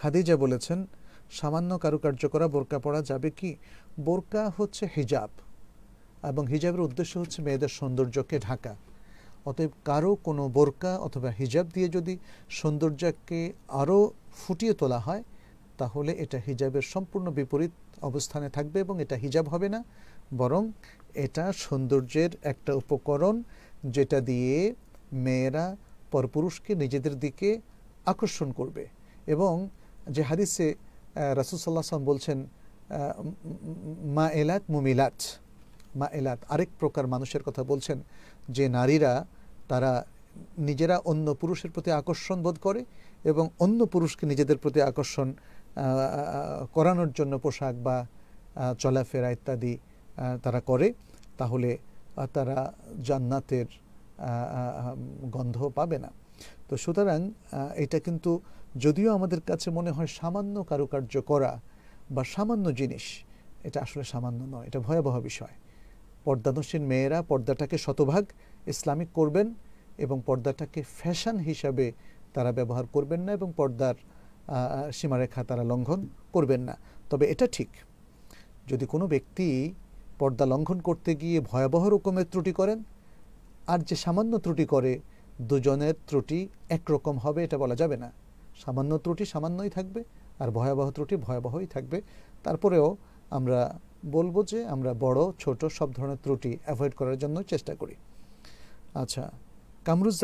খাদিজা বলেছেন সামান্য কারুকার্য করা বোরকা পরা যাবে কি বোরকা হচ্ছে হিজাব এবং হিজাবের উদ্দেশ্য হচ্ছে মেয়েদের সৌন্দর্যকে ঢাকা অতএব কারো কোনো বোরকা অথবা হিজাব দিয়ে যদি সৌন্দর্যকে আরও ফুটিয়ে তোলা হয় তাহলে এটা হিজাবের সম্পূর্ণ বিপরীত অবস্থানে থাকবে এবং এটা হিজাব হবে না বরং এটা সৌন্দর্যের একটা উপকরণ যেটা দিয়ে মেয়েরা পরপুরুষকে নিজেদের দিকে আকর্ষণ করবে এবং যে হাদিসে রাসুলসাল্লাহ বলছেন মা এলাত মুমিলাত মা এলাত আরেক প্রকার মানুষের কথা বলছেন যে নারীরা তারা নিজেরা অন্য পুরুষের প্রতি আকর্ষণ বোধ করে এবং অন্য পুরুষকে নিজেদের প্রতি আকর্ষণ করানোর জন্য পোশাক বা চলাফেরা ইত্যাদি তারা করে তাহলে তারা জান্নাতের গন্ধ পাবে না তো সুতরাং এটা কিন্তু যদিও আমাদের কাছে মনে হয় সামান্য কারুকার্য করা বা সামান্য জিনিস এটা আসলে সামান্য নয় এটা ভয়াবহ বিষয় পর্দানসীন মেয়েরা পর্দাটাকে শতভাগ ইসলামিক করবেন এবং পর্দাটাকে ফ্যাশন হিসাবে তারা ব্যবহার করবেন না এবং পর্দার সীমারেখা তারা লঙ্ঘন করবেন না তবে এটা ঠিক যদি কোনো ব্যক্তি পর্দা লঙ্ঘন করতে গিয়ে ভয়াবহ রকমের ত্রুটি করেন আর যে সামান্য ত্রুটি করে দুজনের ত্রুটি একরকম হবে এটা বলা যাবে না সামান্য ত্রুটি সামান্যই থাকবে আর ভয়াবহ ত্রুটি ভয়াবহই থাকবে তারপরেও আমরা বলবো যে আমরা বড় ছোট সব ধরনের ত্রুটি অ্যাভয়েড করার জন্য চেষ্টা করি আচ্ছা কামরুজ